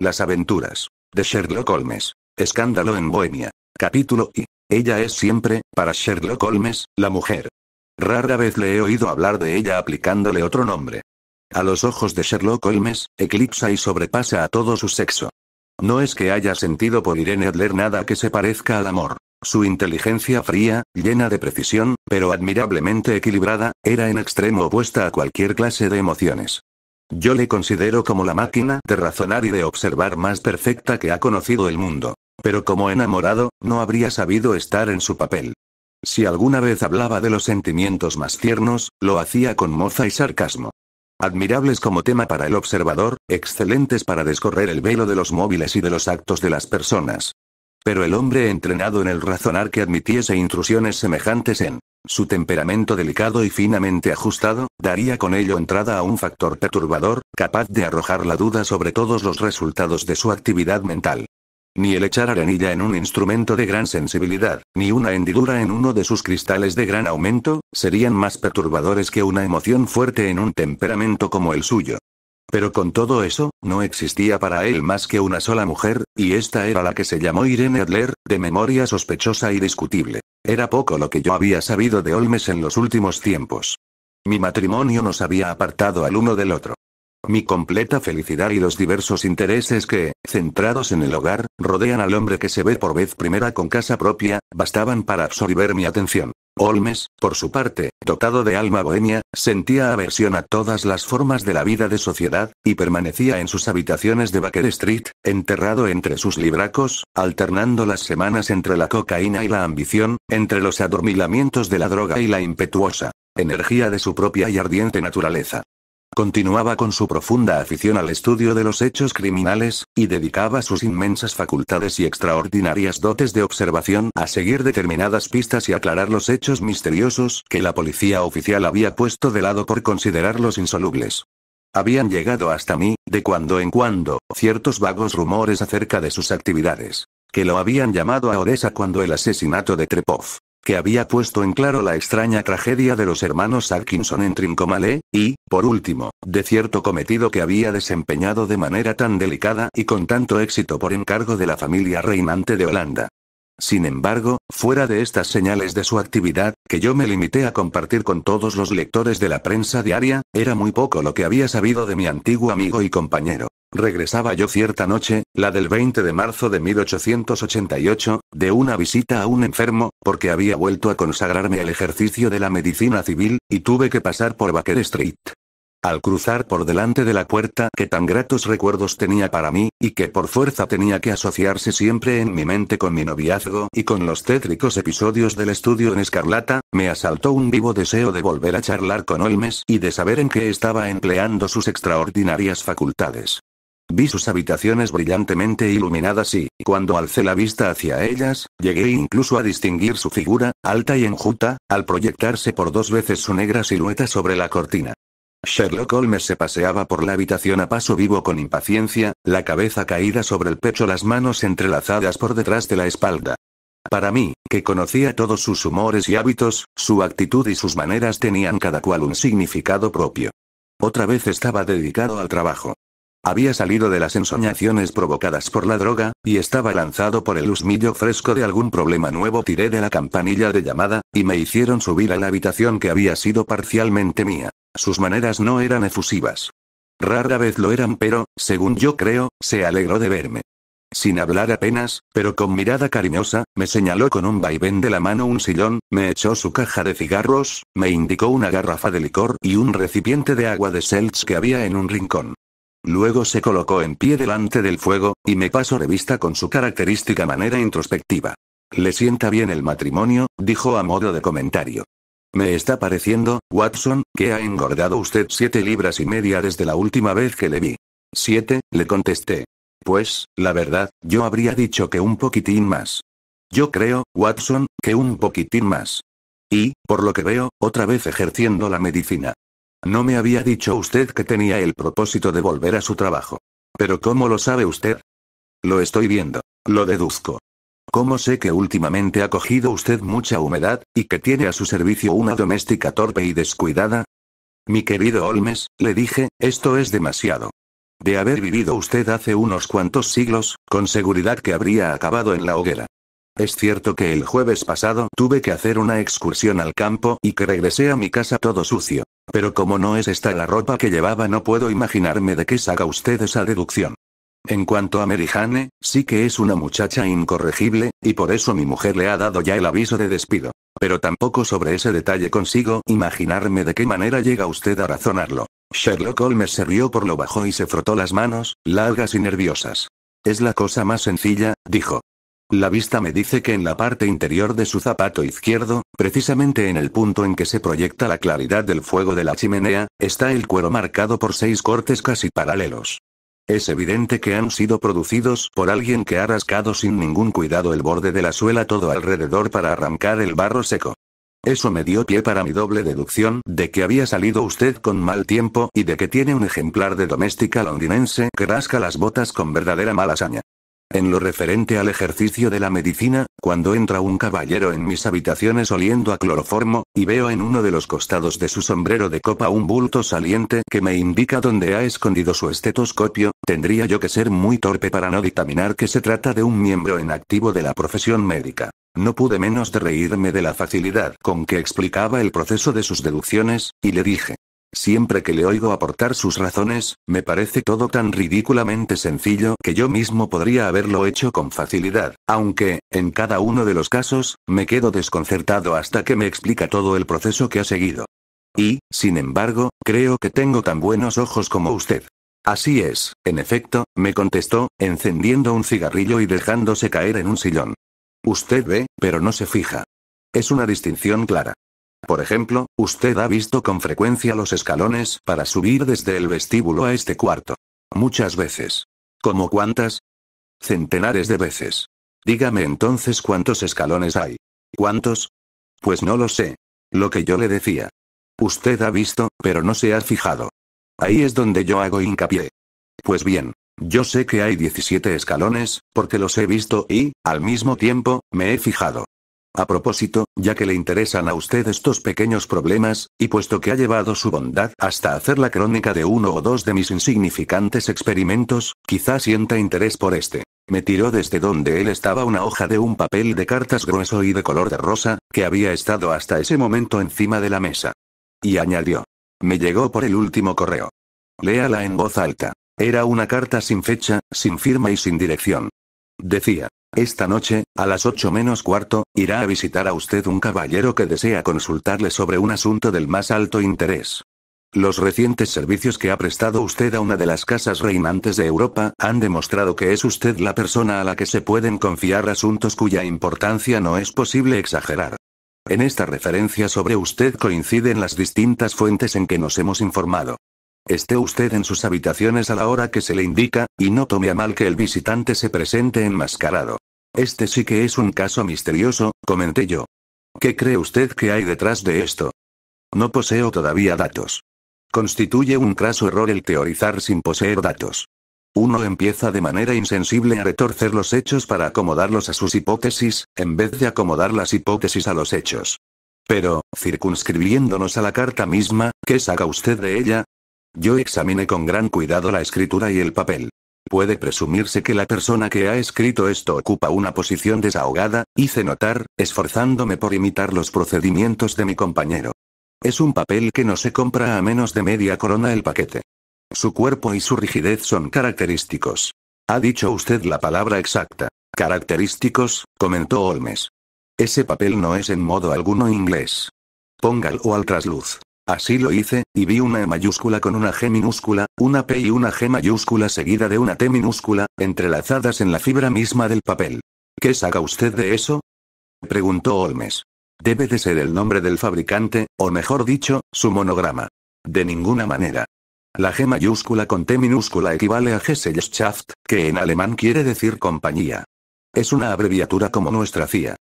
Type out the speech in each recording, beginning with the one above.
Las aventuras. De Sherlock Holmes. Escándalo en Bohemia. Capítulo I. Ella es siempre, para Sherlock Holmes, la mujer. Rara vez le he oído hablar de ella aplicándole otro nombre. A los ojos de Sherlock Holmes, eclipsa y sobrepasa a todo su sexo. No es que haya sentido por Irene Adler nada que se parezca al amor. Su inteligencia fría, llena de precisión, pero admirablemente equilibrada, era en extremo opuesta a cualquier clase de emociones. Yo le considero como la máquina de razonar y de observar más perfecta que ha conocido el mundo. Pero como enamorado, no habría sabido estar en su papel. Si alguna vez hablaba de los sentimientos más tiernos, lo hacía con moza y sarcasmo. Admirables como tema para el observador, excelentes para descorrer el velo de los móviles y de los actos de las personas. Pero el hombre entrenado en el razonar que admitiese intrusiones semejantes en su temperamento delicado y finamente ajustado, daría con ello entrada a un factor perturbador, capaz de arrojar la duda sobre todos los resultados de su actividad mental. Ni el echar arenilla en un instrumento de gran sensibilidad, ni una hendidura en uno de sus cristales de gran aumento, serían más perturbadores que una emoción fuerte en un temperamento como el suyo. Pero con todo eso, no existía para él más que una sola mujer, y esta era la que se llamó Irene Adler, de memoria sospechosa y discutible. Era poco lo que yo había sabido de Olmes en los últimos tiempos. Mi matrimonio nos había apartado al uno del otro. Mi completa felicidad y los diversos intereses que, centrados en el hogar, rodean al hombre que se ve por vez primera con casa propia, bastaban para absorber mi atención. Holmes, por su parte, dotado de alma bohemia, sentía aversión a todas las formas de la vida de sociedad, y permanecía en sus habitaciones de Baker Street, enterrado entre sus libracos, alternando las semanas entre la cocaína y la ambición, entre los adormilamientos de la droga y la impetuosa energía de su propia y ardiente naturaleza. Continuaba con su profunda afición al estudio de los hechos criminales, y dedicaba sus inmensas facultades y extraordinarias dotes de observación a seguir determinadas pistas y aclarar los hechos misteriosos que la policía oficial había puesto de lado por considerarlos insolubles. Habían llegado hasta mí, de cuando en cuando, ciertos vagos rumores acerca de sus actividades, que lo habían llamado a Odessa cuando el asesinato de Trepov que había puesto en claro la extraña tragedia de los hermanos Atkinson en Trincomalee, y, por último, de cierto cometido que había desempeñado de manera tan delicada y con tanto éxito por encargo de la familia reinante de Holanda. Sin embargo, fuera de estas señales de su actividad, que yo me limité a compartir con todos los lectores de la prensa diaria, era muy poco lo que había sabido de mi antiguo amigo y compañero. Regresaba yo cierta noche, la del 20 de marzo de 1888, de una visita a un enfermo, porque había vuelto a consagrarme al ejercicio de la medicina civil, y tuve que pasar por Baker Street. Al cruzar por delante de la puerta que tan gratos recuerdos tenía para mí, y que por fuerza tenía que asociarse siempre en mi mente con mi noviazgo y con los tétricos episodios del estudio en Escarlata, me asaltó un vivo deseo de volver a charlar con Olmes y de saber en qué estaba empleando sus extraordinarias facultades. Vi sus habitaciones brillantemente iluminadas y, cuando alcé la vista hacia ellas, llegué incluso a distinguir su figura, alta y enjuta, al proyectarse por dos veces su negra silueta sobre la cortina. Sherlock Holmes se paseaba por la habitación a paso vivo con impaciencia, la cabeza caída sobre el pecho, las manos entrelazadas por detrás de la espalda. Para mí, que conocía todos sus humores y hábitos, su actitud y sus maneras tenían cada cual un significado propio. Otra vez estaba dedicado al trabajo. Había salido de las ensoñaciones provocadas por la droga, y estaba lanzado por el husmillo fresco de algún problema nuevo. Tiré de la campanilla de llamada, y me hicieron subir a la habitación que había sido parcialmente mía. Sus maneras no eran efusivas. Rara vez lo eran, pero, según yo creo, se alegró de verme. Sin hablar apenas, pero con mirada cariñosa, me señaló con un vaivén de la mano un sillón, me echó su caja de cigarros, me indicó una garrafa de licor y un recipiente de agua de seltz que había en un rincón. Luego se colocó en pie delante del fuego, y me pasó revista con su característica manera introspectiva. Le sienta bien el matrimonio, dijo a modo de comentario. Me está pareciendo, Watson, que ha engordado usted siete libras y media desde la última vez que le vi. Siete, le contesté. Pues, la verdad, yo habría dicho que un poquitín más. Yo creo, Watson, que un poquitín más. Y, por lo que veo, otra vez ejerciendo la medicina. No me había dicho usted que tenía el propósito de volver a su trabajo. Pero ¿cómo lo sabe usted? Lo estoy viendo. Lo deduzco. ¿Cómo sé que últimamente ha cogido usted mucha humedad, y que tiene a su servicio una doméstica torpe y descuidada? Mi querido Olmes, le dije, esto es demasiado. De haber vivido usted hace unos cuantos siglos, con seguridad que habría acabado en la hoguera. Es cierto que el jueves pasado tuve que hacer una excursión al campo y que regresé a mi casa todo sucio. Pero como no es esta la ropa que llevaba no puedo imaginarme de qué saca usted esa deducción. En cuanto a Mary Jane, sí que es una muchacha incorregible, y por eso mi mujer le ha dado ya el aviso de despido. Pero tampoco sobre ese detalle consigo imaginarme de qué manera llega usted a razonarlo. Sherlock Holmes se rió por lo bajo y se frotó las manos, largas y nerviosas. Es la cosa más sencilla, dijo. La vista me dice que en la parte interior de su zapato izquierdo, precisamente en el punto en que se proyecta la claridad del fuego de la chimenea, está el cuero marcado por seis cortes casi paralelos. Es evidente que han sido producidos por alguien que ha rascado sin ningún cuidado el borde de la suela todo alrededor para arrancar el barro seco. Eso me dio pie para mi doble deducción de que había salido usted con mal tiempo y de que tiene un ejemplar de doméstica londinense que rasca las botas con verdadera mala hazaña. En lo referente al ejercicio de la medicina, cuando entra un caballero en mis habitaciones oliendo a cloroformo, y veo en uno de los costados de su sombrero de copa un bulto saliente que me indica dónde ha escondido su estetoscopio, tendría yo que ser muy torpe para no dictaminar que se trata de un miembro en activo de la profesión médica. No pude menos de reírme de la facilidad con que explicaba el proceso de sus deducciones, y le dije, Siempre que le oigo aportar sus razones, me parece todo tan ridículamente sencillo que yo mismo podría haberlo hecho con facilidad, aunque, en cada uno de los casos, me quedo desconcertado hasta que me explica todo el proceso que ha seguido. Y, sin embargo, creo que tengo tan buenos ojos como usted. Así es, en efecto, me contestó, encendiendo un cigarrillo y dejándose caer en un sillón. Usted ve, pero no se fija. Es una distinción clara. Por ejemplo, usted ha visto con frecuencia los escalones para subir desde el vestíbulo a este cuarto. Muchas veces. ¿Como cuántas? Centenares de veces. Dígame entonces cuántos escalones hay. ¿Cuántos? Pues no lo sé. Lo que yo le decía. Usted ha visto, pero no se ha fijado. Ahí es donde yo hago hincapié. Pues bien, yo sé que hay 17 escalones, porque los he visto y, al mismo tiempo, me he fijado. A propósito, ya que le interesan a usted estos pequeños problemas, y puesto que ha llevado su bondad hasta hacer la crónica de uno o dos de mis insignificantes experimentos, quizá sienta interés por este. Me tiró desde donde él estaba una hoja de un papel de cartas grueso y de color de rosa, que había estado hasta ese momento encima de la mesa. Y añadió. Me llegó por el último correo. Léala en voz alta. Era una carta sin fecha, sin firma y sin dirección. Decía. Esta noche, a las 8 menos cuarto, irá a visitar a usted un caballero que desea consultarle sobre un asunto del más alto interés. Los recientes servicios que ha prestado usted a una de las casas reinantes de Europa han demostrado que es usted la persona a la que se pueden confiar asuntos cuya importancia no es posible exagerar. En esta referencia sobre usted coinciden las distintas fuentes en que nos hemos informado. Esté usted en sus habitaciones a la hora que se le indica, y no tome a mal que el visitante se presente enmascarado. Este sí que es un caso misterioso, comenté yo. ¿Qué cree usted que hay detrás de esto? No poseo todavía datos. Constituye un craso error el teorizar sin poseer datos. Uno empieza de manera insensible a retorcer los hechos para acomodarlos a sus hipótesis, en vez de acomodar las hipótesis a los hechos. Pero, circunscribiéndonos a la carta misma, ¿qué saca usted de ella? Yo examiné con gran cuidado la escritura y el papel. Puede presumirse que la persona que ha escrito esto ocupa una posición desahogada, hice notar, esforzándome por imitar los procedimientos de mi compañero. Es un papel que no se compra a menos de media corona el paquete. Su cuerpo y su rigidez son característicos. Ha dicho usted la palabra exacta. Característicos, comentó Holmes. Ese papel no es en modo alguno inglés. Póngalo al trasluz. Así lo hice, y vi una E mayúscula con una G minúscula, una P y una G mayúscula seguida de una T minúscula, entrelazadas en la fibra misma del papel. ¿Qué saca usted de eso? preguntó Holmes. Debe de ser el nombre del fabricante, o mejor dicho, su monograma. De ninguna manera. La G mayúscula con T minúscula equivale a Gesellschaft, que en alemán quiere decir compañía. Es una abreviatura como nuestra CIA.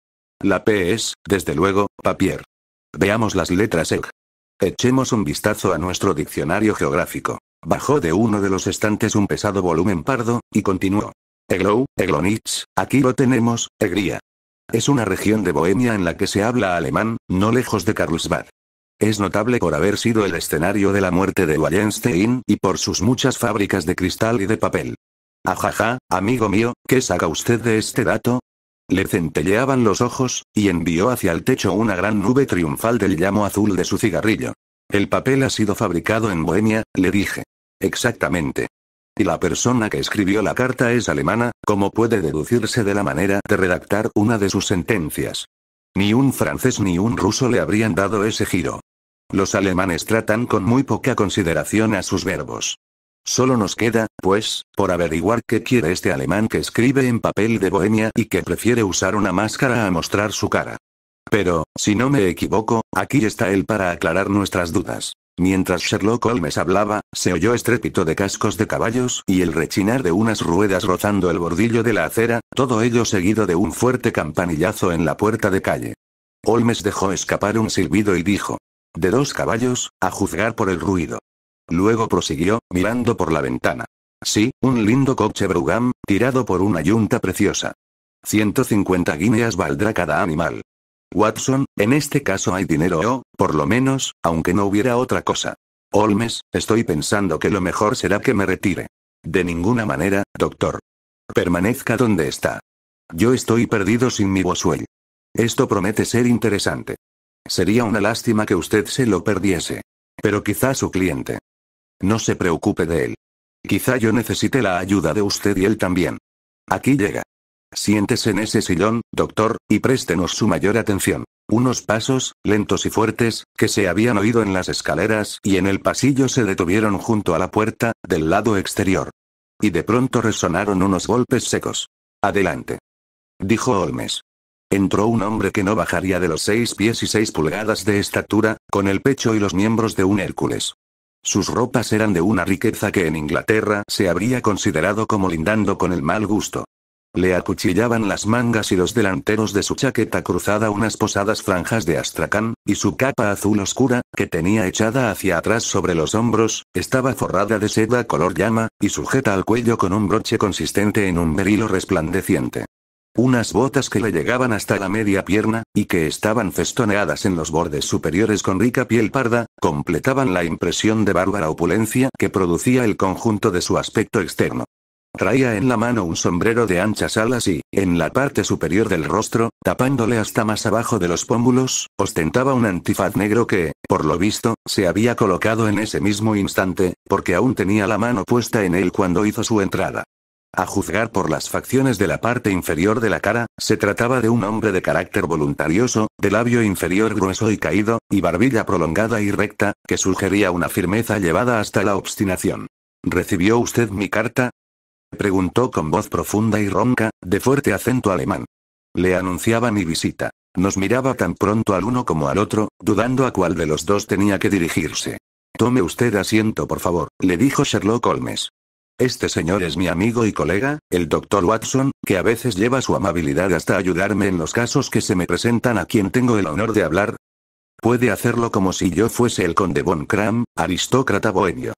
La P es, desde luego, papier. Veamos las letras EG. Echemos un vistazo a nuestro diccionario geográfico. Bajó de uno de los estantes un pesado volumen pardo, y continuó. Eglow, Eglonitz, aquí lo tenemos, Egría. Es una región de Bohemia en la que se habla alemán, no lejos de Karlsbad. Es notable por haber sido el escenario de la muerte de Wallenstein y por sus muchas fábricas de cristal y de papel. Ajaja, amigo mío, ¿qué saca usted de este dato? Le centelleaban los ojos, y envió hacia el techo una gran nube triunfal del llamo azul de su cigarrillo. El papel ha sido fabricado en Bohemia, le dije. Exactamente. Y la persona que escribió la carta es alemana, como puede deducirse de la manera de redactar una de sus sentencias. Ni un francés ni un ruso le habrían dado ese giro. Los alemanes tratan con muy poca consideración a sus verbos. Solo nos queda, pues, por averiguar qué quiere este alemán que escribe en papel de Bohemia y que prefiere usar una máscara a mostrar su cara. Pero, si no me equivoco, aquí está él para aclarar nuestras dudas. Mientras Sherlock Holmes hablaba, se oyó estrépito de cascos de caballos y el rechinar de unas ruedas rozando el bordillo de la acera, todo ello seguido de un fuerte campanillazo en la puerta de calle. Holmes dejó escapar un silbido y dijo. De dos caballos, a juzgar por el ruido. Luego prosiguió, mirando por la ventana. Sí, un lindo coche Brugam, tirado por una yunta preciosa. 150 guineas valdrá cada animal. Watson, en este caso hay dinero o, por lo menos, aunque no hubiera otra cosa. Holmes, estoy pensando que lo mejor será que me retire. De ninguna manera, doctor. Permanezca donde está. Yo estoy perdido sin mi Boswell. Esto promete ser interesante. Sería una lástima que usted se lo perdiese. Pero quizá su cliente. No se preocupe de él. Quizá yo necesite la ayuda de usted y él también. Aquí llega. Siéntese en ese sillón, doctor, y préstenos su mayor atención. Unos pasos, lentos y fuertes, que se habían oído en las escaleras y en el pasillo se detuvieron junto a la puerta, del lado exterior. Y de pronto resonaron unos golpes secos. Adelante. Dijo Holmes. Entró un hombre que no bajaría de los seis pies y seis pulgadas de estatura, con el pecho y los miembros de un Hércules. Sus ropas eran de una riqueza que en Inglaterra se habría considerado como lindando con el mal gusto. Le acuchillaban las mangas y los delanteros de su chaqueta cruzada unas posadas franjas de astracán, y su capa azul oscura, que tenía echada hacia atrás sobre los hombros, estaba forrada de seda color llama, y sujeta al cuello con un broche consistente en un berilo resplandeciente unas botas que le llegaban hasta la media pierna, y que estaban festoneadas en los bordes superiores con rica piel parda, completaban la impresión de bárbara opulencia que producía el conjunto de su aspecto externo. Traía en la mano un sombrero de anchas alas y, en la parte superior del rostro, tapándole hasta más abajo de los pómulos, ostentaba un antifaz negro que, por lo visto, se había colocado en ese mismo instante, porque aún tenía la mano puesta en él cuando hizo su entrada. A juzgar por las facciones de la parte inferior de la cara, se trataba de un hombre de carácter voluntarioso, de labio inferior grueso y caído, y barbilla prolongada y recta, que sugería una firmeza llevada hasta la obstinación. ¿Recibió usted mi carta? Preguntó con voz profunda y ronca, de fuerte acento alemán. Le anunciaba mi visita. Nos miraba tan pronto al uno como al otro, dudando a cuál de los dos tenía que dirigirse. Tome usted asiento, por favor, le dijo Sherlock Holmes. Este señor es mi amigo y colega, el doctor Watson, que a veces lleva su amabilidad hasta ayudarme en los casos que se me presentan a quien tengo el honor de hablar. Puede hacerlo como si yo fuese el conde Von Kram, aristócrata bohemio.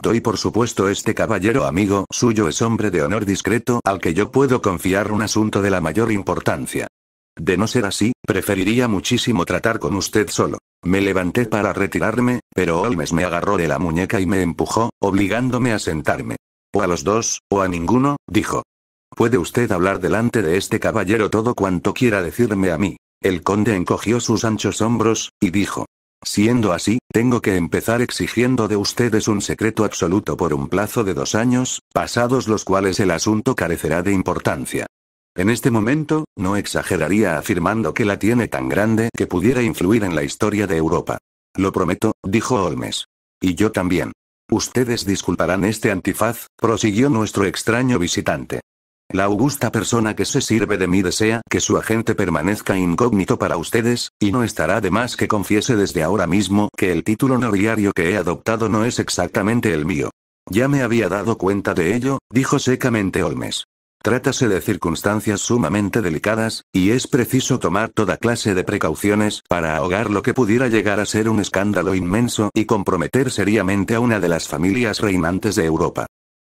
Doy por supuesto este caballero amigo suyo es hombre de honor discreto al que yo puedo confiar un asunto de la mayor importancia. De no ser así, preferiría muchísimo tratar con usted solo. Me levanté para retirarme, pero Holmes me agarró de la muñeca y me empujó, obligándome a sentarme a los dos, o a ninguno, dijo. Puede usted hablar delante de este caballero todo cuanto quiera decirme a mí. El conde encogió sus anchos hombros, y dijo. Siendo así, tengo que empezar exigiendo de ustedes un secreto absoluto por un plazo de dos años, pasados los cuales el asunto carecerá de importancia. En este momento, no exageraría afirmando que la tiene tan grande que pudiera influir en la historia de Europa. Lo prometo, dijo Holmes. Y yo también. Ustedes disculparán este antifaz, prosiguió nuestro extraño visitante. La augusta persona que se sirve de mí desea que su agente permanezca incógnito para ustedes, y no estará de más que confiese desde ahora mismo que el título nobiliario que he adoptado no es exactamente el mío. Ya me había dado cuenta de ello, dijo secamente Olmes. Trátase de circunstancias sumamente delicadas, y es preciso tomar toda clase de precauciones para ahogar lo que pudiera llegar a ser un escándalo inmenso y comprometer seriamente a una de las familias reinantes de Europa.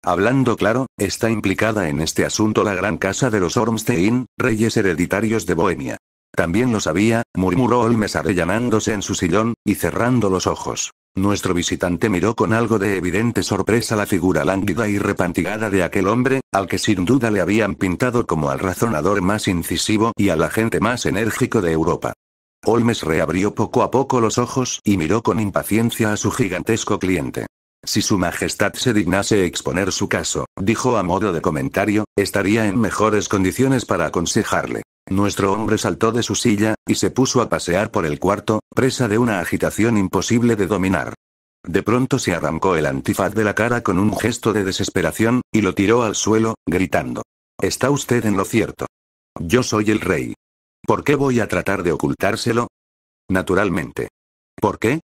Hablando claro, está implicada en este asunto la gran casa de los Ormstein, reyes hereditarios de Bohemia. También lo sabía, murmuró Olmes arrellanándose en su sillón, y cerrando los ojos. Nuestro visitante miró con algo de evidente sorpresa la figura lánguida y repantigada de aquel hombre, al que sin duda le habían pintado como al razonador más incisivo y al agente más enérgico de Europa. Olmes reabrió poco a poco los ojos y miró con impaciencia a su gigantesco cliente. Si su majestad se dignase exponer su caso, dijo a modo de comentario, estaría en mejores condiciones para aconsejarle. Nuestro hombre saltó de su silla, y se puso a pasear por el cuarto, presa de una agitación imposible de dominar. De pronto se arrancó el antifaz de la cara con un gesto de desesperación, y lo tiró al suelo, gritando. Está usted en lo cierto. Yo soy el rey. ¿Por qué voy a tratar de ocultárselo? Naturalmente. ¿Por qué?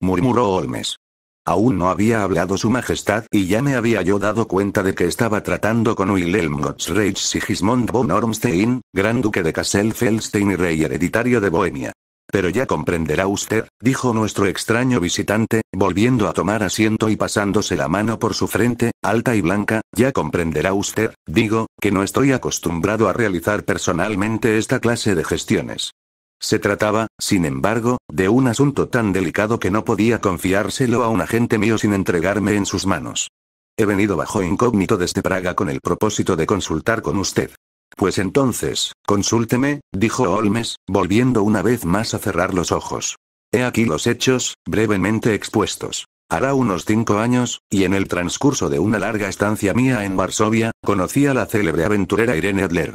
murmuró Holmes. Aún no había hablado su majestad y ya me había yo dado cuenta de que estaba tratando con Wilhelm Gottsreich Sigismund von Ormstein, gran duque de Kassel-Felstein y rey hereditario de Bohemia. Pero ya comprenderá usted, dijo nuestro extraño visitante, volviendo a tomar asiento y pasándose la mano por su frente, alta y blanca, ya comprenderá usted, digo, que no estoy acostumbrado a realizar personalmente esta clase de gestiones. Se trataba, sin embargo, de un asunto tan delicado que no podía confiárselo a un agente mío sin entregarme en sus manos. He venido bajo incógnito desde Praga con el propósito de consultar con usted. Pues entonces, consúlteme, dijo Holmes, volviendo una vez más a cerrar los ojos. He aquí los hechos, brevemente expuestos. Hará unos cinco años, y en el transcurso de una larga estancia mía en Varsovia, conocí a la célebre aventurera Irene Adler.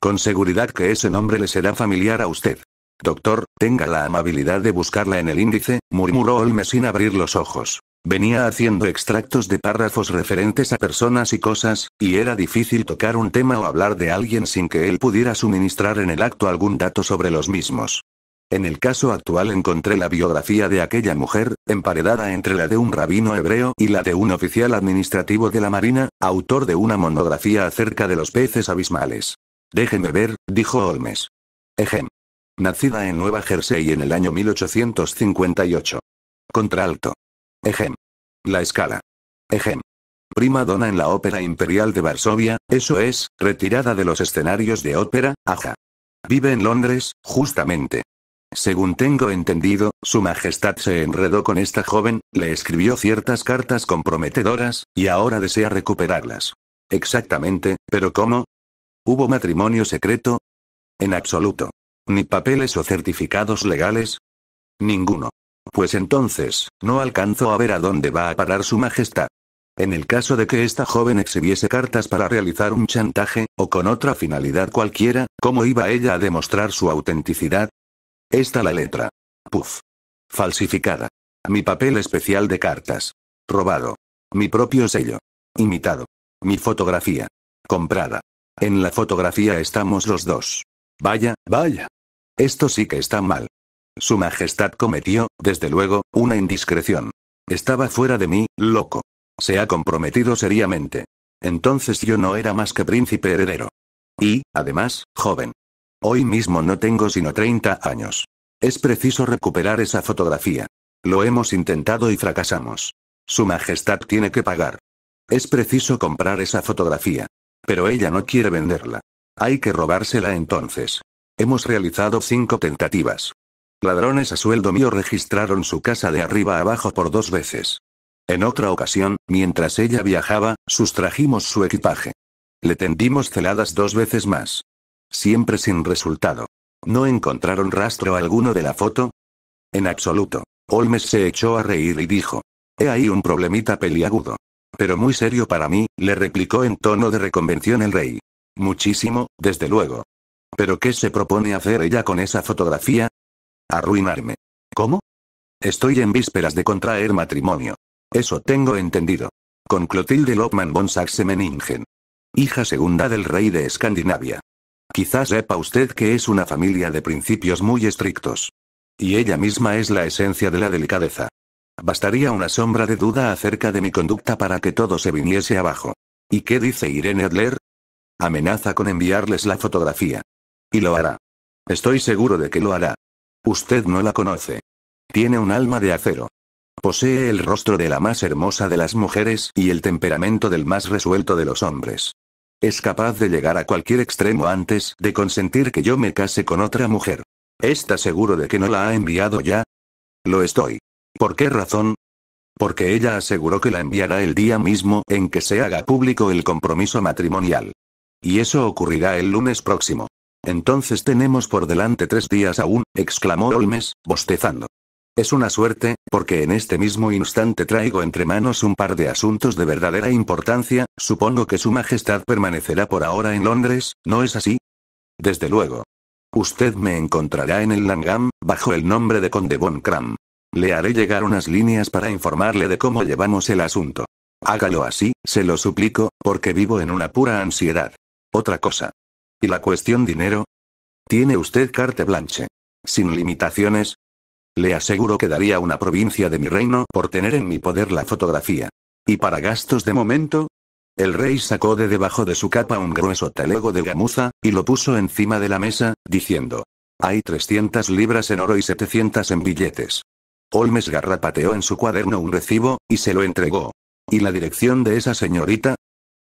Con seguridad que ese nombre le será familiar a usted. Doctor, tenga la amabilidad de buscarla en el índice, murmuró Olmes sin abrir los ojos. Venía haciendo extractos de párrafos referentes a personas y cosas, y era difícil tocar un tema o hablar de alguien sin que él pudiera suministrar en el acto algún dato sobre los mismos. En el caso actual encontré la biografía de aquella mujer, emparedada entre la de un rabino hebreo y la de un oficial administrativo de la Marina, autor de una monografía acerca de los peces abismales. Déjeme ver, dijo Olmes. Ejem. Nacida en Nueva Jersey en el año 1858. Contralto. Ejem. La escala. Ejem. Prima dona en la Ópera Imperial de Varsovia, eso es, retirada de los escenarios de ópera, aja. Vive en Londres, justamente. Según tengo entendido, Su Majestad se enredó con esta joven, le escribió ciertas cartas comprometedoras, y ahora desea recuperarlas. Exactamente, pero ¿cómo? ¿Hubo matrimonio secreto? En absoluto. ¿Ni papeles o certificados legales? Ninguno. Pues entonces, no alcanzo a ver a dónde va a parar su majestad. En el caso de que esta joven exhibiese cartas para realizar un chantaje, o con otra finalidad cualquiera, ¿cómo iba ella a demostrar su autenticidad? Esta la letra. Puf. Falsificada. Mi papel especial de cartas. Robado. Mi propio sello. Imitado. Mi fotografía. Comprada. En la fotografía estamos los dos. Vaya, vaya. Esto sí que está mal. Su Majestad cometió, desde luego, una indiscreción. Estaba fuera de mí, loco. Se ha comprometido seriamente. Entonces yo no era más que príncipe heredero. Y, además, joven. Hoy mismo no tengo sino 30 años. Es preciso recuperar esa fotografía. Lo hemos intentado y fracasamos. Su Majestad tiene que pagar. Es preciso comprar esa fotografía. Pero ella no quiere venderla. Hay que robársela entonces. Hemos realizado cinco tentativas. Ladrones a sueldo mío registraron su casa de arriba abajo por dos veces. En otra ocasión, mientras ella viajaba, sustrajimos su equipaje. Le tendimos celadas dos veces más. Siempre sin resultado. ¿No encontraron rastro alguno de la foto? En absoluto. Holmes se echó a reír y dijo. He ahí un problemita peliagudo. Pero muy serio para mí, le replicó en tono de reconvención el rey. Muchísimo, desde luego. ¿Pero qué se propone hacer ella con esa fotografía? Arruinarme. ¿Cómo? Estoy en vísperas de contraer matrimonio. Eso tengo entendido. Con Clotilde Lopman von sachsen meningen Hija segunda del rey de Escandinavia. Quizás sepa usted que es una familia de principios muy estrictos. Y ella misma es la esencia de la delicadeza. Bastaría una sombra de duda acerca de mi conducta para que todo se viniese abajo. ¿Y qué dice Irene Adler? Amenaza con enviarles la fotografía. Y lo hará. Estoy seguro de que lo hará. Usted no la conoce. Tiene un alma de acero. Posee el rostro de la más hermosa de las mujeres y el temperamento del más resuelto de los hombres. Es capaz de llegar a cualquier extremo antes de consentir que yo me case con otra mujer. ¿Está seguro de que no la ha enviado ya? Lo estoy. ¿Por qué razón? Porque ella aseguró que la enviará el día mismo en que se haga público el compromiso matrimonial. Y eso ocurrirá el lunes próximo. Entonces tenemos por delante tres días aún, exclamó Holmes, bostezando. Es una suerte, porque en este mismo instante traigo entre manos un par de asuntos de verdadera importancia, supongo que Su Majestad permanecerá por ahora en Londres, ¿no es así? Desde luego. Usted me encontrará en el Langham, bajo el nombre de Conde Von Le haré llegar unas líneas para informarle de cómo llevamos el asunto. Hágalo así, se lo suplico, porque vivo en una pura ansiedad. Otra cosa. ¿Y la cuestión dinero? Tiene usted carte blanche. Sin limitaciones. Le aseguro que daría una provincia de mi reino por tener en mi poder la fotografía. ¿Y para gastos de momento? El rey sacó de debajo de su capa un grueso talego de gamuza, y lo puso encima de la mesa, diciendo. Hay 300 libras en oro y 700 en billetes. Holmes garrapateó en su cuaderno un recibo, y se lo entregó. ¿Y la dirección de esa señorita?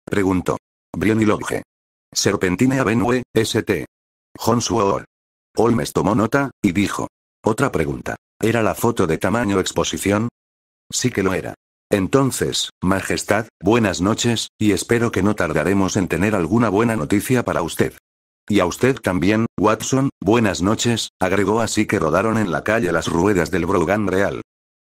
Preguntó. Brion y Lodge. Serpentine Avenue, St. John Holmes tomó nota, y dijo. Otra pregunta. ¿Era la foto de tamaño exposición? Sí que lo era. Entonces, Majestad, buenas noches, y espero que no tardaremos en tener alguna buena noticia para usted. Y a usted también, Watson, buenas noches, agregó así que rodaron en la calle las ruedas del Brogan Real.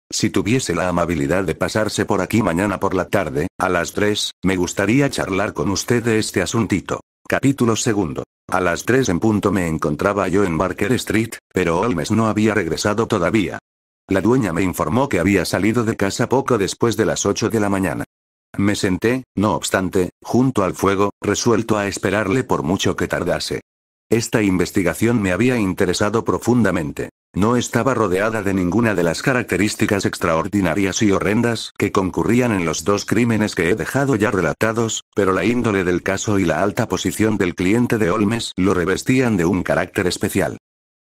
Si tuviese la amabilidad de pasarse por aquí mañana por la tarde, a las 3, me gustaría charlar con usted de este asuntito. Capítulo segundo. A las tres en punto me encontraba yo en Barker Street, pero Holmes no había regresado todavía. La dueña me informó que había salido de casa poco después de las 8 de la mañana. Me senté, no obstante, junto al fuego, resuelto a esperarle por mucho que tardase. Esta investigación me había interesado profundamente. No estaba rodeada de ninguna de las características extraordinarias y horrendas que concurrían en los dos crímenes que he dejado ya relatados, pero la índole del caso y la alta posición del cliente de Olmes lo revestían de un carácter especial.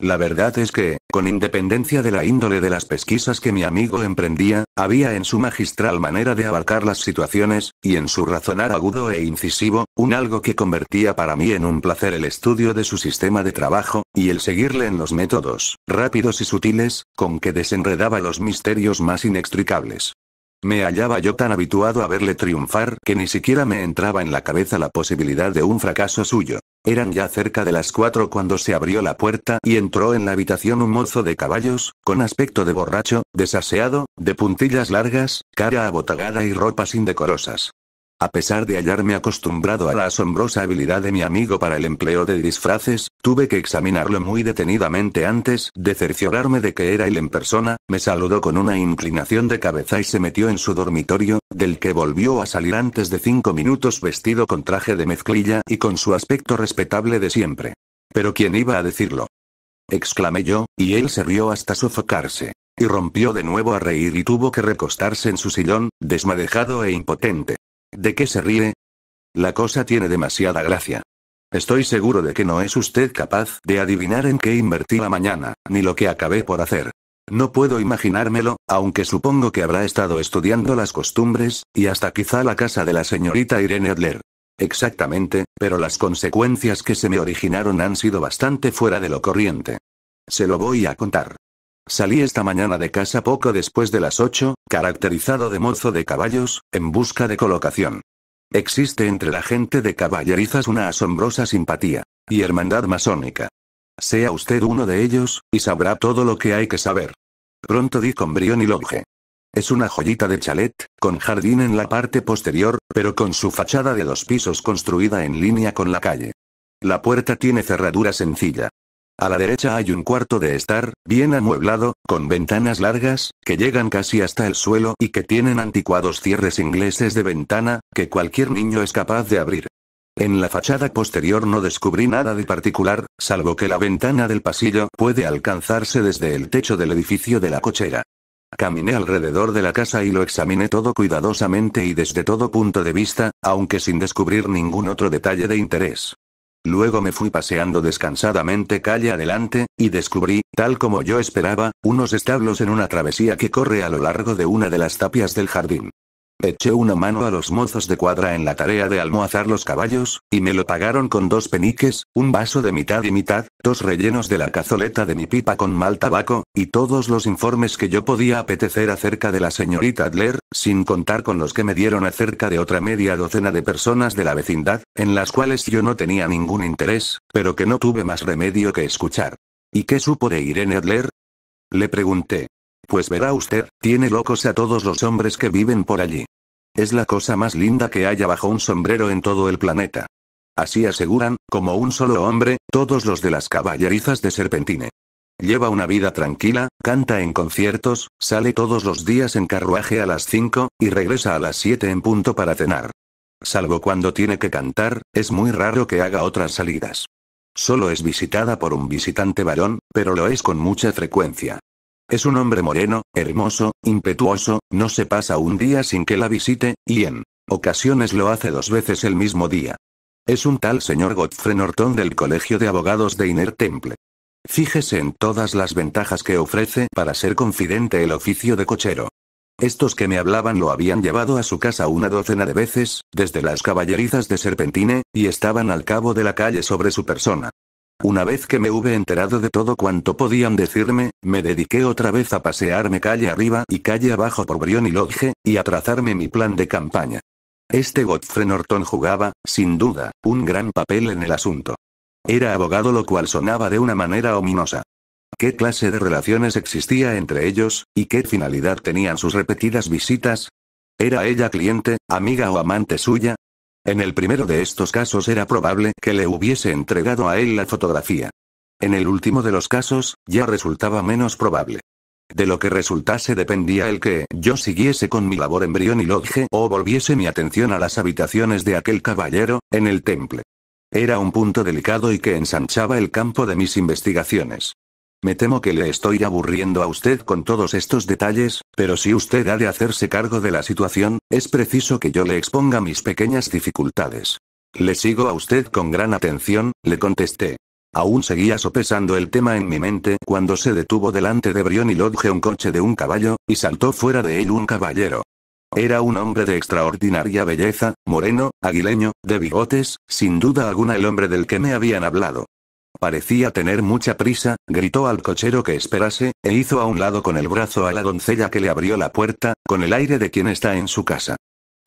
La verdad es que, con independencia de la índole de las pesquisas que mi amigo emprendía, había en su magistral manera de abarcar las situaciones, y en su razonar agudo e incisivo, un algo que convertía para mí en un placer el estudio de su sistema de trabajo, y el seguirle en los métodos, rápidos y sutiles, con que desenredaba los misterios más inextricables. Me hallaba yo tan habituado a verle triunfar que ni siquiera me entraba en la cabeza la posibilidad de un fracaso suyo. Eran ya cerca de las cuatro cuando se abrió la puerta y entró en la habitación un mozo de caballos, con aspecto de borracho, desaseado, de puntillas largas, cara abotagada y ropas indecorosas. A pesar de hallarme acostumbrado a la asombrosa habilidad de mi amigo para el empleo de disfraces, tuve que examinarlo muy detenidamente antes de cerciorarme de que era él en persona, me saludó con una inclinación de cabeza y se metió en su dormitorio, del que volvió a salir antes de cinco minutos vestido con traje de mezclilla y con su aspecto respetable de siempre. Pero ¿quién iba a decirlo? exclamé yo, y él se rió hasta sofocarse. Y rompió de nuevo a reír y tuvo que recostarse en su sillón, desmadejado e impotente. ¿De qué se ríe? La cosa tiene demasiada gracia. Estoy seguro de que no es usted capaz de adivinar en qué invertí la mañana, ni lo que acabé por hacer. No puedo imaginármelo, aunque supongo que habrá estado estudiando las costumbres, y hasta quizá la casa de la señorita Irene Adler. Exactamente, pero las consecuencias que se me originaron han sido bastante fuera de lo corriente. Se lo voy a contar. Salí esta mañana de casa poco después de las 8, caracterizado de mozo de caballos, en busca de colocación. Existe entre la gente de caballerizas una asombrosa simpatía y hermandad masónica. Sea usted uno de ellos, y sabrá todo lo que hay que saber. Pronto di con Brión y Longe. Es una joyita de chalet, con jardín en la parte posterior, pero con su fachada de dos pisos construida en línea con la calle. La puerta tiene cerradura sencilla. A la derecha hay un cuarto de estar, bien amueblado, con ventanas largas, que llegan casi hasta el suelo y que tienen anticuados cierres ingleses de ventana, que cualquier niño es capaz de abrir. En la fachada posterior no descubrí nada de particular, salvo que la ventana del pasillo puede alcanzarse desde el techo del edificio de la cochera. Caminé alrededor de la casa y lo examiné todo cuidadosamente y desde todo punto de vista, aunque sin descubrir ningún otro detalle de interés. Luego me fui paseando descansadamente calle adelante, y descubrí, tal como yo esperaba, unos establos en una travesía que corre a lo largo de una de las tapias del jardín. Eché una mano a los mozos de cuadra en la tarea de almohazar los caballos, y me lo pagaron con dos peniques, un vaso de mitad y mitad, dos rellenos de la cazoleta de mi pipa con mal tabaco, y todos los informes que yo podía apetecer acerca de la señorita Adler, sin contar con los que me dieron acerca de otra media docena de personas de la vecindad, en las cuales yo no tenía ningún interés, pero que no tuve más remedio que escuchar. ¿Y qué supo de Irene Adler? Le pregunté. Pues verá usted, tiene locos a todos los hombres que viven por allí. Es la cosa más linda que haya bajo un sombrero en todo el planeta. Así aseguran, como un solo hombre, todos los de las caballerizas de Serpentine. Lleva una vida tranquila, canta en conciertos, sale todos los días en carruaje a las 5, y regresa a las 7 en punto para cenar. Salvo cuando tiene que cantar, es muy raro que haga otras salidas. Solo es visitada por un visitante varón, pero lo es con mucha frecuencia. Es un hombre moreno, hermoso, impetuoso, no se pasa un día sin que la visite, y en ocasiones lo hace dos veces el mismo día. Es un tal señor Godfrey Norton del Colegio de Abogados de Inner Temple. Fíjese en todas las ventajas que ofrece para ser confidente el oficio de cochero. Estos que me hablaban lo habían llevado a su casa una docena de veces, desde las caballerizas de Serpentine, y estaban al cabo de la calle sobre su persona. Una vez que me hube enterado de todo cuanto podían decirme, me dediqué otra vez a pasearme calle arriba y calle abajo por Brion y Lodge, y a trazarme mi plan de campaña. Este Godfrey Norton jugaba, sin duda, un gran papel en el asunto. Era abogado lo cual sonaba de una manera ominosa. ¿Qué clase de relaciones existía entre ellos, y qué finalidad tenían sus repetidas visitas? ¿Era ella cliente, amiga o amante suya? En el primero de estos casos era probable que le hubiese entregado a él la fotografía. En el último de los casos, ya resultaba menos probable. De lo que resultase dependía el que yo siguiese con mi labor embrión y Lodge o volviese mi atención a las habitaciones de aquel caballero, en el temple. Era un punto delicado y que ensanchaba el campo de mis investigaciones. Me temo que le estoy aburriendo a usted con todos estos detalles, pero si usted ha de hacerse cargo de la situación, es preciso que yo le exponga mis pequeñas dificultades. Le sigo a usted con gran atención, le contesté. Aún seguía sopesando el tema en mi mente cuando se detuvo delante de Brion y Lodge un coche de un caballo, y saltó fuera de él un caballero. Era un hombre de extraordinaria belleza, moreno, aguileño, de bigotes, sin duda alguna el hombre del que me habían hablado. Parecía tener mucha prisa, gritó al cochero que esperase, e hizo a un lado con el brazo a la doncella que le abrió la puerta, con el aire de quien está en su casa.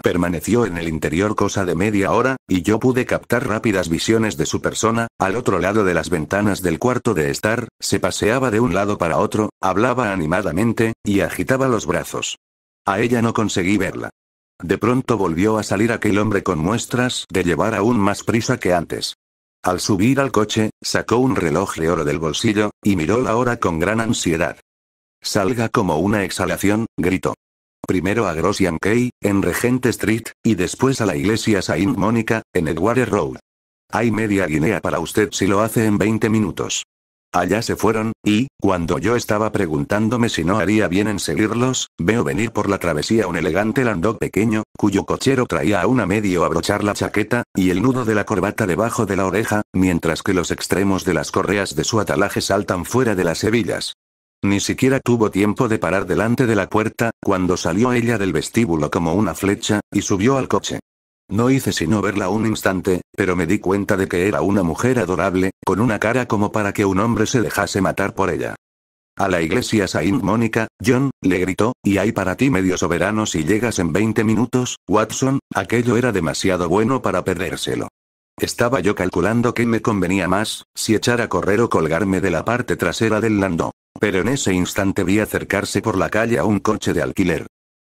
Permaneció en el interior cosa de media hora, y yo pude captar rápidas visiones de su persona, al otro lado de las ventanas del cuarto de estar, se paseaba de un lado para otro, hablaba animadamente, y agitaba los brazos. A ella no conseguí verla. De pronto volvió a salir aquel hombre con muestras de llevar aún más prisa que antes. Al subir al coche, sacó un reloj de oro del bolsillo, y miró la hora con gran ansiedad. Salga como una exhalación, gritó. Primero a Grosian Key, en Regent Street, y después a la iglesia Saint Mónica, en Edward Road. Hay media guinea para usted si lo hace en 20 minutos. Allá se fueron, y, cuando yo estaba preguntándome si no haría bien en seguirlos, veo venir por la travesía un elegante landó pequeño, cuyo cochero traía a a medio abrochar la chaqueta, y el nudo de la corbata debajo de la oreja, mientras que los extremos de las correas de su atalaje saltan fuera de las hebillas. Ni siquiera tuvo tiempo de parar delante de la puerta, cuando salió ella del vestíbulo como una flecha, y subió al coche. No hice sino verla un instante, pero me di cuenta de que era una mujer adorable, con una cara como para que un hombre se dejase matar por ella. A la iglesia Saint Mónica, John, le gritó, y hay para ti medio soberano si llegas en 20 minutos, Watson, aquello era demasiado bueno para perdérselo. Estaba yo calculando qué me convenía más, si echar a correr o colgarme de la parte trasera del landó. Pero en ese instante vi acercarse por la calle a un coche de alquiler.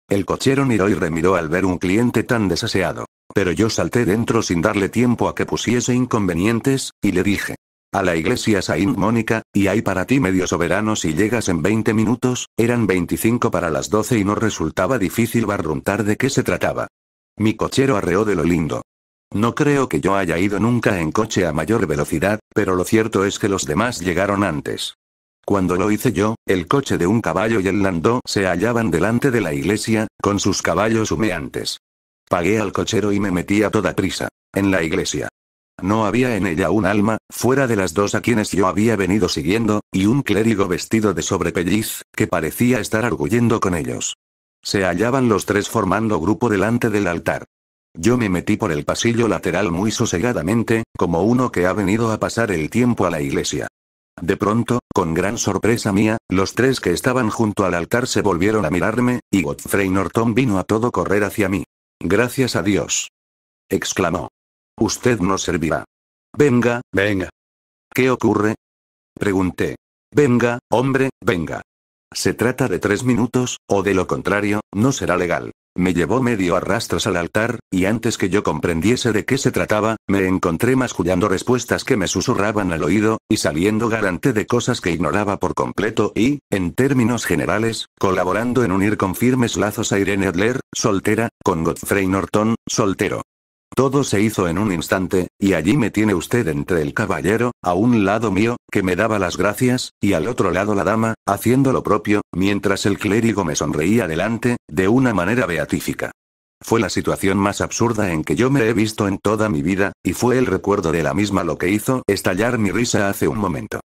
El cochero miró y remiró al ver un cliente tan desaseado. Pero yo salté dentro sin darle tiempo a que pusiese inconvenientes, y le dije. A la iglesia Saint Mónica, y hay para ti medio soberano si llegas en 20 minutos, eran 25 para las 12 y no resultaba difícil barruntar de qué se trataba. Mi cochero arreó de lo lindo. No creo que yo haya ido nunca en coche a mayor velocidad, pero lo cierto es que los demás llegaron antes. Cuando lo hice yo, el coche de un caballo y el landó se hallaban delante de la iglesia, con sus caballos humeantes. Pagué al cochero y me metí a toda prisa. En la iglesia. No había en ella un alma, fuera de las dos a quienes yo había venido siguiendo, y un clérigo vestido de sobrepelliz, que parecía estar arguyendo con ellos. Se hallaban los tres formando grupo delante del altar. Yo me metí por el pasillo lateral muy sosegadamente, como uno que ha venido a pasar el tiempo a la iglesia. De pronto, con gran sorpresa mía, los tres que estaban junto al altar se volvieron a mirarme, y Godfrey Norton vino a todo correr hacia mí. Gracias a Dios. exclamó. Usted nos servirá. Venga, venga. ¿Qué ocurre? pregunté. Venga, hombre, venga. Se trata de tres minutos, o de lo contrario, no será legal. Me llevó medio arrastras al altar, y antes que yo comprendiese de qué se trataba, me encontré mascullando respuestas que me susurraban al oído, y saliendo garante de cosas que ignoraba por completo y, en términos generales, colaborando en unir con firmes lazos a Irene Adler, soltera, con Godfrey Norton, soltero. Todo se hizo en un instante, y allí me tiene usted entre el caballero, a un lado mío, que me daba las gracias, y al otro lado la dama, haciendo lo propio, mientras el clérigo me sonreía delante, de una manera beatífica. Fue la situación más absurda en que yo me he visto en toda mi vida, y fue el recuerdo de la misma lo que hizo estallar mi risa hace un momento.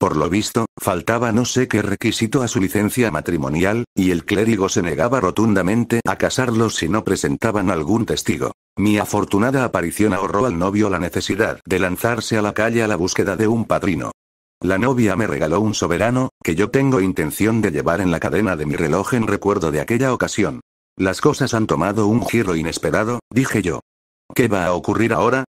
Por lo visto, faltaba no sé qué requisito a su licencia matrimonial, y el clérigo se negaba rotundamente a casarlos si no presentaban algún testigo. Mi afortunada aparición ahorró al novio la necesidad de lanzarse a la calle a la búsqueda de un padrino. La novia me regaló un soberano, que yo tengo intención de llevar en la cadena de mi reloj en recuerdo de aquella ocasión. Las cosas han tomado un giro inesperado, dije yo. ¿Qué va a ocurrir ahora?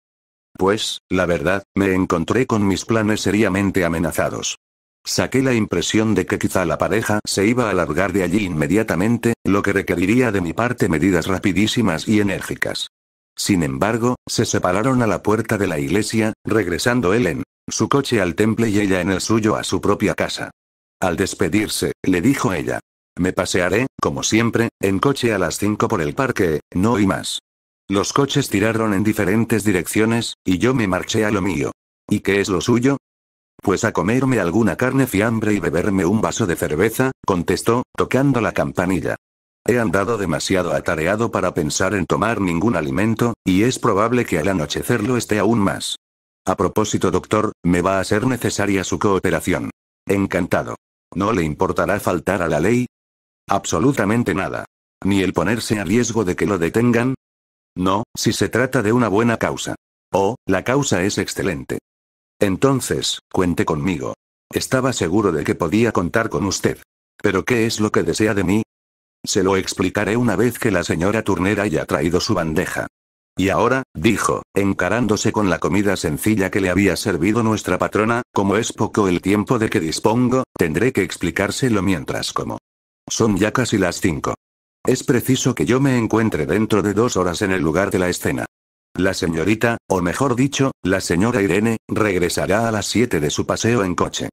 Pues, la verdad, me encontré con mis planes seriamente amenazados. Saqué la impresión de que quizá la pareja se iba a largar de allí inmediatamente, lo que requeriría de mi parte medidas rapidísimas y enérgicas. Sin embargo, se separaron a la puerta de la iglesia, regresando él en su coche al temple y ella en el suyo a su propia casa. Al despedirse, le dijo ella. Me pasearé, como siempre, en coche a las 5 por el parque, no y más. Los coches tiraron en diferentes direcciones, y yo me marché a lo mío. ¿Y qué es lo suyo? Pues a comerme alguna carne fiambre y beberme un vaso de cerveza, contestó, tocando la campanilla. He andado demasiado atareado para pensar en tomar ningún alimento, y es probable que al anochecer lo esté aún más. A propósito, doctor, me va a ser necesaria su cooperación. Encantado. ¿No le importará faltar a la ley? Absolutamente nada. Ni el ponerse a riesgo de que lo detengan, no, si se trata de una buena causa. Oh, la causa es excelente. Entonces, cuente conmigo. Estaba seguro de que podía contar con usted. ¿Pero qué es lo que desea de mí? Se lo explicaré una vez que la señora Turner haya traído su bandeja. Y ahora, dijo, encarándose con la comida sencilla que le había servido nuestra patrona, como es poco el tiempo de que dispongo, tendré que explicárselo mientras como. Son ya casi las cinco. Es preciso que yo me encuentre dentro de dos horas en el lugar de la escena. La señorita, o mejor dicho, la señora Irene, regresará a las 7 de su paseo en coche.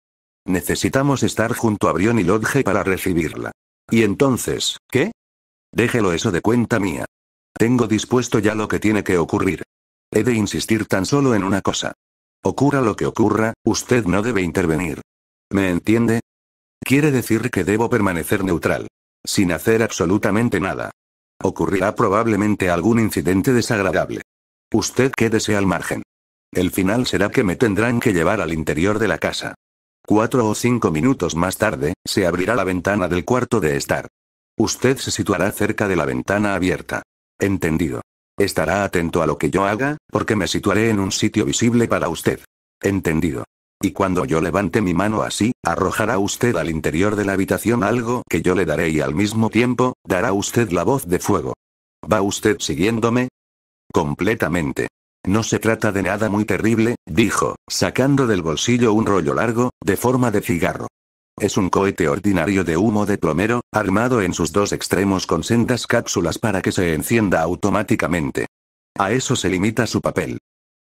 Necesitamos estar junto a Brion y Lodge para recibirla. Y entonces, ¿qué? Déjelo eso de cuenta mía. Tengo dispuesto ya lo que tiene que ocurrir. He de insistir tan solo en una cosa. Ocurra lo que ocurra, usted no debe intervenir. ¿Me entiende? Quiere decir que debo permanecer neutral. Sin hacer absolutamente nada. Ocurrirá probablemente algún incidente desagradable. Usted quédese al margen. El final será que me tendrán que llevar al interior de la casa. Cuatro o cinco minutos más tarde, se abrirá la ventana del cuarto de estar. Usted se situará cerca de la ventana abierta. Entendido. Estará atento a lo que yo haga, porque me situaré en un sitio visible para usted. Entendido. Y cuando yo levante mi mano así, arrojará usted al interior de la habitación algo que yo le daré y al mismo tiempo, dará usted la voz de fuego. ¿Va usted siguiéndome? Completamente. No se trata de nada muy terrible, dijo, sacando del bolsillo un rollo largo, de forma de cigarro. Es un cohete ordinario de humo de plomero, armado en sus dos extremos con sendas cápsulas para que se encienda automáticamente. A eso se limita su papel.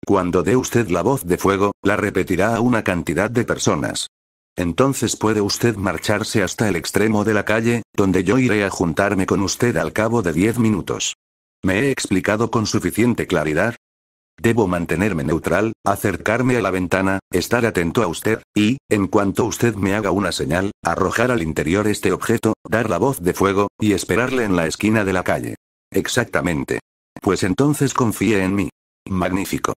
Cuando dé usted la voz de fuego, la repetirá a una cantidad de personas. Entonces puede usted marcharse hasta el extremo de la calle, donde yo iré a juntarme con usted al cabo de diez minutos. ¿Me he explicado con suficiente claridad? Debo mantenerme neutral, acercarme a la ventana, estar atento a usted, y, en cuanto usted me haga una señal, arrojar al interior este objeto, dar la voz de fuego, y esperarle en la esquina de la calle. Exactamente. Pues entonces confíe en mí. Magnífico.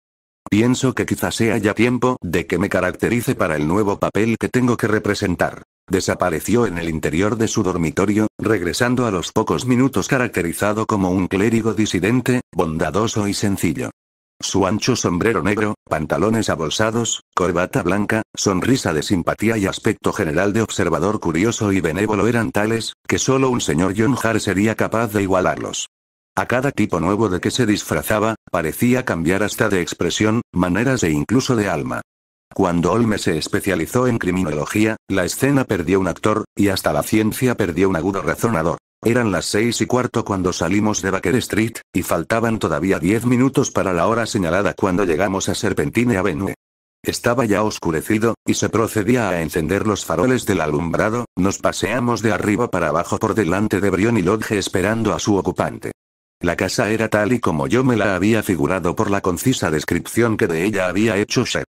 Pienso que quizá sea ya tiempo de que me caracterice para el nuevo papel que tengo que representar. Desapareció en el interior de su dormitorio, regresando a los pocos minutos caracterizado como un clérigo disidente, bondadoso y sencillo. Su ancho sombrero negro, pantalones abolsados, corbata blanca, sonrisa de simpatía y aspecto general de observador curioso y benévolo eran tales, que solo un señor John sería capaz de igualarlos. A cada tipo nuevo de que se disfrazaba, parecía cambiar hasta de expresión, maneras e incluso de alma. Cuando Olme se especializó en criminología, la escena perdió un actor, y hasta la ciencia perdió un agudo razonador. Eran las seis y cuarto cuando salimos de Baker Street, y faltaban todavía diez minutos para la hora señalada cuando llegamos a Serpentine Avenue. Estaba ya oscurecido, y se procedía a encender los faroles del alumbrado, nos paseamos de arriba para abajo por delante de Brion y Lodge esperando a su ocupante. La casa era tal y como yo me la había figurado por la concisa descripción que de ella había hecho Seth.